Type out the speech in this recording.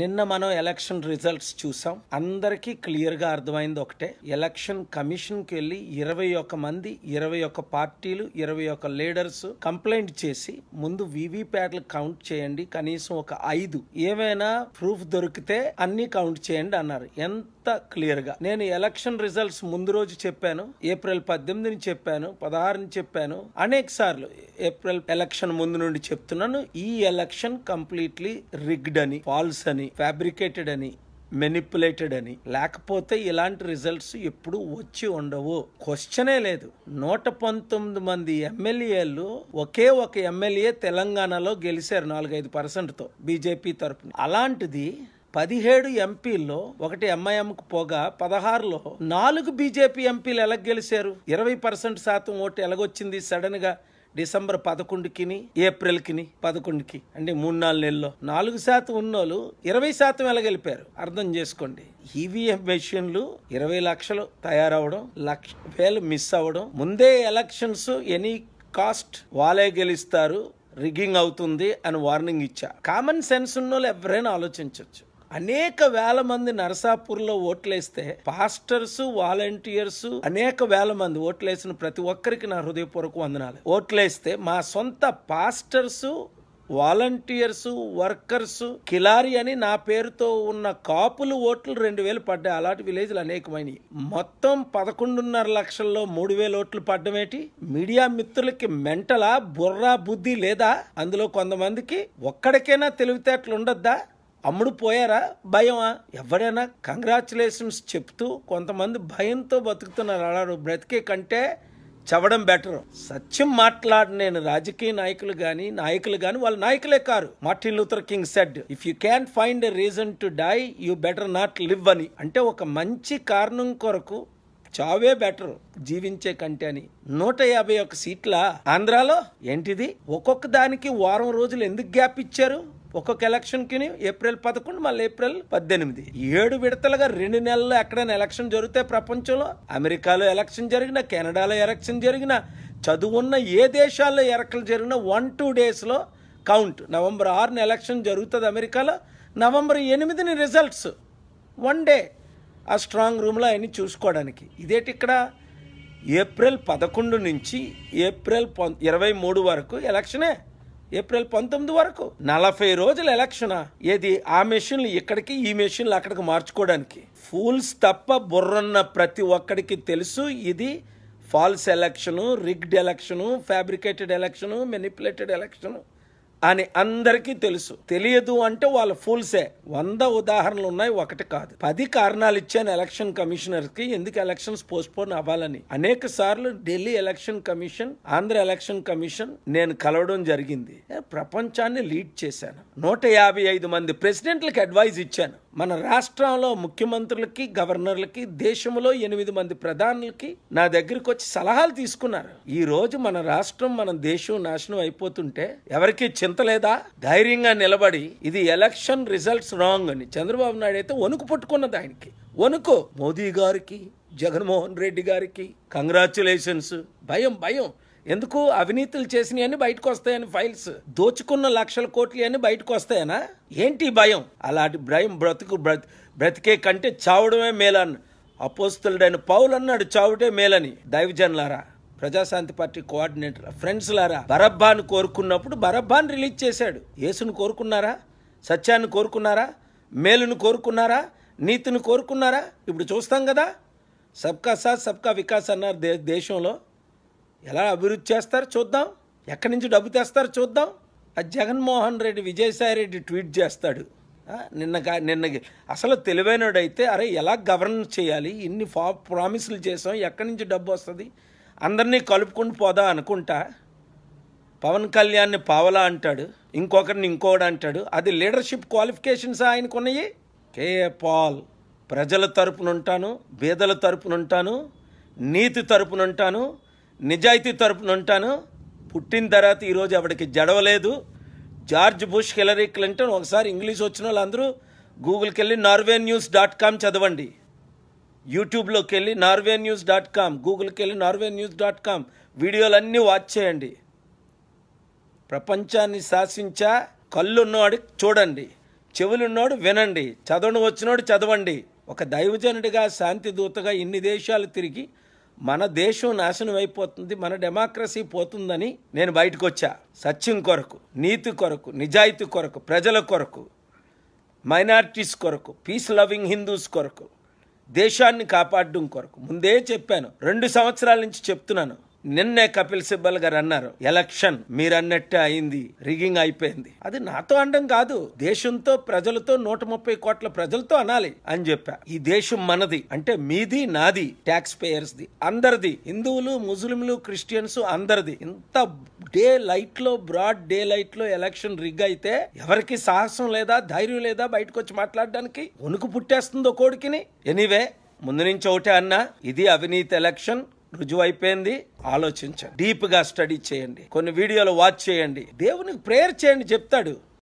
నిన్న మనం election results చూసాం అందరికీ క్లియర్గా అర్థమైంది ఒకటే ఎలక్షన్ కమిషన్కి వెళ్ళి ఇరవై ఒక్క మంది ఇరవై ఒక్క పార్టీలు ఇరవై ఒక్క లీడర్స్ కంప్లైంట్ చేసి ముందు వివిప్యాట్లు కౌంట్ చేయండి కనీసం ఒక ఐదు ఏమైనా ప్రూఫ్ దొరికితే అన్ని కౌంట్ చేయండి అన్నారు ఎంత క్లియర్గా నేను ఎలక్షన్ రిజల్ట్స్ ముందు రోజు చెప్పాను ఏప్రిల్ పద్దెనిమిదిని చెప్పాను పదహారుని చెప్పాను అనేక సార్లు ఏప్రిల్ ఎలక్షన్ ముందు నుండి చెప్తున్నాను ఈ ఎలక్షన్ కంప్లీట్లీ రిగ్డ్ అని ఫాల్స్ అని అని ఫ్యాబ్రికేటెడ్ అని మెనిపులేటెడ్ అని లేకపోతే ఇలాంటి రిజల్ట్స్ ఎప్పుడు వచ్చి ఉండవు క్వశ్చనే లేదు నూట పంతొమ్మిది మంది ఎమ్మెల్యేలు ఒకే ఒక ఎమ్మెల్యే తెలంగాణలో గెలిచారు నాలుగైదు పర్సెంట్తో బీజేపీ తరపున అలాంటిది పదిహేడు ఎంపీల్లో ఒకటి ఎంఐఎంకు పోగా పదహారులో నాలుగు బీజేపీ ఎంపీలు ఎలా గెలిచారు ఇరవై పర్సెంట్ శాతం ఓటు ఎలాగొచ్చింది సడన్గా డిసెంబర్ పదకొండుకిని ఏప్రిల్కిని పదకొండుకి అంటే మూడు నాలుగు నెలలో నాలుగు శాతం ఉన్నోళ్ళు ఇరవై శాతం ఎలాగెళ్ళిపోయారు అర్థం చేసుకోండి ఈవీఎం మెషిన్లు ఇరవై లక్షలు తయారవడం లక్ష వేలు మిస్ అవ్వడం ముందే ఎలక్షన్స్ ఎనీ కాస్ట్ వాళ్ళే గెలుస్తారు రిగ్గింగ్ అవుతుంది అని వార్నింగ్ ఇచ్చా కామన్ సెన్స్ ఉన్నోళ్ళు ఎవరైనా ఆలోచించవచ్చు అనేక వేల మంది నరసాపూర్లో ఓట్లేస్తే పాస్టర్స్ వాలంటీర్స్ అనేక వేల మంది ఓట్లేసిన ప్రతి ఒక్కరికి నా హృదయపూర్వక వందనాలు ఓట్లేస్తే మా సొంత పాస్టర్స్ వాలంటీర్స్ వర్కర్స్ కిలారి అని నా పేరుతో ఉన్న కాపులు ఓట్లు రెండు వేలు పడ్డాయి అలాంటి విలేజ్లు అనేకమైనవి మొత్తం పదకొండున్నర లక్షల్లో మూడు వేలు ఓట్లు పడ్డమేటి మీడియా మిత్రులకి మెంటలా బుర్రా బుద్ధి లేదా అందులో కొంతమందికి ఒక్కడికైనా తెలివితేటలు ఉండొద్దా అమ్ముడు పోయారా భయమా ఎవరైనా కంగ్రాచులేషన్స్ చెప్తూ కొంతమంది భయంతో బతుకుతున్నారు అలా బ్రతికే కంటే చవడం బెటర్ సత్యం మాట్లాడలేని రాజకీయ నాయకులు కానీ నాయకులు కానీ వాళ్ళ నాయకులే కారు Martin Luther King said if you can find a reason to die you better not live అని అంటే ఒక మంచి కారణం కొరకు చావే బెటర్ జీవించే కంటే అని నూట యాభై ఒక సీట్ల ఆంధ్రాలో ఏంటిది ఒక్కొక్క దానికి వారం రోజులు ఎందుకు గ్యాప్ ఇచ్చారు ఒక్కొక్క ఎలక్షన్కి ఏప్రిల్ పదకొండు మళ్ళీ ఏప్రిల్ పద్దెనిమిది ఏడు విడతలుగా రెండు నెలల్లో ఎక్కడైనా ఎలక్షన్ జరిగితే ప్రపంచంలో అమెరికాలో ఎలక్షన్ జరిగిన కెనడాలో ఎలక్షన్ జరిగిన చదువున్న ఏ దేశాల్లో ఎరకలు జరిగినా వన్ టూ డేస్లో కౌంట్ నవంబర్ ఆరున ఎలక్షన్ జరుగుతుంది అమెరికాలో నవంబర్ ఎనిమిదిని రిజల్ట్స్ వన్ డే ఆ స్ట్రాంగ్ రూమ్లో అవన్నీ చూసుకోవడానికి ఇదేటి ఇక్కడ ఏప్రిల్ పదకొండు నుంచి ఏప్రిల్ ఇరవై మూడు వరకు ఎలక్షనే ఏప్రిల్ పంతొమ్మిది వరకు నలభై రోజుల ఎలక్షన్ ఏది ఆ మెషిన్లు ఇక్కడికి ఈ మెషిన్లు అక్కడికి మార్చుకోవడానికి ఫూల్స్ తప్ప బుర్రన్న ప్రతి ఒక్కడికి తెలుసు ఇది false election rigged election fabricated election manipulated election అని అందరికీ తెలుసు తెలియదు అంటే వాళ్ళ ఫూల్సే వంద ఉదాహరణలు ఉన్నాయి ఒకటి కాదు పది కారణాలు ఇచ్చాను ఎలక్షన్ కమిషనర్ కి ఎందుకు ఎలక్షన్స్ పోస్ట్పోన్ అవ్వాలని అనేక సార్లు Delhi election commission Andhra election commission నేను కలవడం జరిగింది ప్రపంచాన్ని లీడ్ చేశాను నూట యాభై ఐదు మంది ప్రెసిడెంట్లకు అడ్వైజ్ ఇచ్చాను మన రాష్ట్రంలో ముఖ్యమంత్రులకి గవర్నర్లకి దేశంలో ఎనిమిది మంది ప్రధానులకి నా దగ్గరికి వచ్చి సలహాలు తీసుకున్నారు ఈ రోజు మన రాష్ట్రం మన దేశం నాశనం అయిపోతుంటే ఎవరికి చింత లేదా ధైర్యంగా నిలబడి ఇది ఎలక్షన్ రిజల్ట్స్ రాంగ్ అని చంద్రబాబు నాయుడు అయితే వణుకు పట్టుకున్నది ఆయనకి వణుకు మోదీ గారికి జగన్మోహన్ రెడ్డి గారికి కంగ్రాచులేషన్స్ భయం భయం ఎందుకు అవినీతులు చేసినాయని బయటకు వస్తాయని ఫైల్స్ దోచుకున్న లక్షల కోట్లు అని బయటకు వస్తాయనా ఏంటి భయం అలాంటి భయం బ్రతుకు బ్రతికే కంటే చావడమే మేలన్ అపోస్తులుడైన పౌలు అన్నాడు చావుటే మేలని దైవజన్లారా ప్రజాశాంతి పార్టీ కోఆర్డినేటర్ ఫ్రెండ్స్ లారా బరబ్బాను కోరుకున్నప్పుడు బరబ్బాను రిలీజ్ చేశాడు యేసును కోరుకున్నారా సత్యాన్ని కోరుకున్నారా మేలును కోరుకున్నారా నీతిని కోరుకున్నారా ఇప్పుడు చూస్తాం కదా సబ్కా సాత్ సబ్కా వికాస్ అన్నారు దేశంలో ఎలా అభివృద్ధి చేస్తారో చూద్దాం ఎక్కడి నుంచి డబ్బు తెస్తారో చూద్దాం అది జగన్మోహన్ రెడ్డి విజయసాయి రెడ్డి ట్వీట్ చేస్తాడు నిన్న నిన్న అసలు తెలివైనడైతే అరే ఎలా గవర్నర్ చేయాలి ఇన్ని ఫా ప్రామిసులు చేసాం ఎక్కడి నుంచి డబ్బు వస్తుంది అందరినీ కలుపుకుంటూ పోదా అనుకుంటా పవన్ కళ్యాణ్ని పావలా అంటాడు ఇంకొకరిని ఇంకోడు అంటాడు అది లీడర్షిప్ క్వాలిఫికేషన్స్ ఆయనకున్నాయి కే పాల్ ప్రజల తరపునుంటాను బీదల తరపునుంటాను నీతి తరపునుంటాను నిజాయితీ తరపున ఉంటాను పుట్టిన తర్వాత ఈరోజు ఆవిడకి జడవలేదు జార్జ్ బుష్ హిలరీ క్లింటన్ ఒకసారి ఇంగ్లీష్ వచ్చిన వాళ్ళందరూ గూగుల్కి వెళ్ళి నార్వే న్యూస్ డాట్ కామ్ చదవండి యూట్యూబ్లోకి వెళ్ళి నార్వే న్యూస్ డాట్ కామ్ గూగుల్కి వెళ్ళి నార్వే న్యూస్ డాట్ కామ్ వీడియోలన్నీ వాచ్ చేయండి ప్రపంచాన్ని శాసించా ఉన్నవాడు చూడండి చెవులున్నోడు వినండి చదవడం వచ్చినోడు చదవండి ఒక దైవజనుడిగా శాంతి దూతగా ఇన్ని దేశాలు తిరిగి మన దేశం నాశనం అయిపోతుంది మన డెమోక్రసీ పోతుందని నేను బయటకు వచ్చా సత్యం కొరకు నీతి కొరకు నిజాయితీ కొరకు ప్రజల కొరకు మైనార్టీస్ కొరకు పీస్ లవింగ్ హిందూస్ కొరకు దేశాన్ని కాపాడడం కొరకు ముందే చెప్పాను రెండు సంవత్సరాల నుంచి చెప్తున్నాను నిన్నే కపిల్ సిబ్బల్ గారు అన్నారు ఎలక్షన్ మీరన్నట్టే అయింది రిగింగ్ అయిపోయింది అది నాతో అండం కాదు దేశంతో ప్రజలతో నూట ముప్పై కోట్ల ప్రజలతో అనాలి అని చెప్పా ఈ దేశం మనది అంటే మీది నాది ట్యాక్స్ పేయర్స్ ది అందరిది హిందువులు ముస్లింలు క్రిస్టియన్స్ అందరిది ఇంత డే లైట్ లో బ్రాడ్ డే లైట్ లో ఎలక్షన్ రిగ్ అయితే ఎవరికి సాహసం లేదా ధైర్యం లేదా బయటకు వచ్చి మాట్లాడడానికి ఉనుకు పుట్టేస్తుందో కోడికిని ఎనీవే ముందు నుంచి ఒకటే అన్నా ఇది అవినీతి ఎలక్షన్ రుజువైపోయింది ఆలోచించండి డీప్గా స్టడీ చేయండి కొన్ని వీడియోలు వాచ్ చేయండి దేవునికి ప్రేయర్ చేయండి చెప్తాడు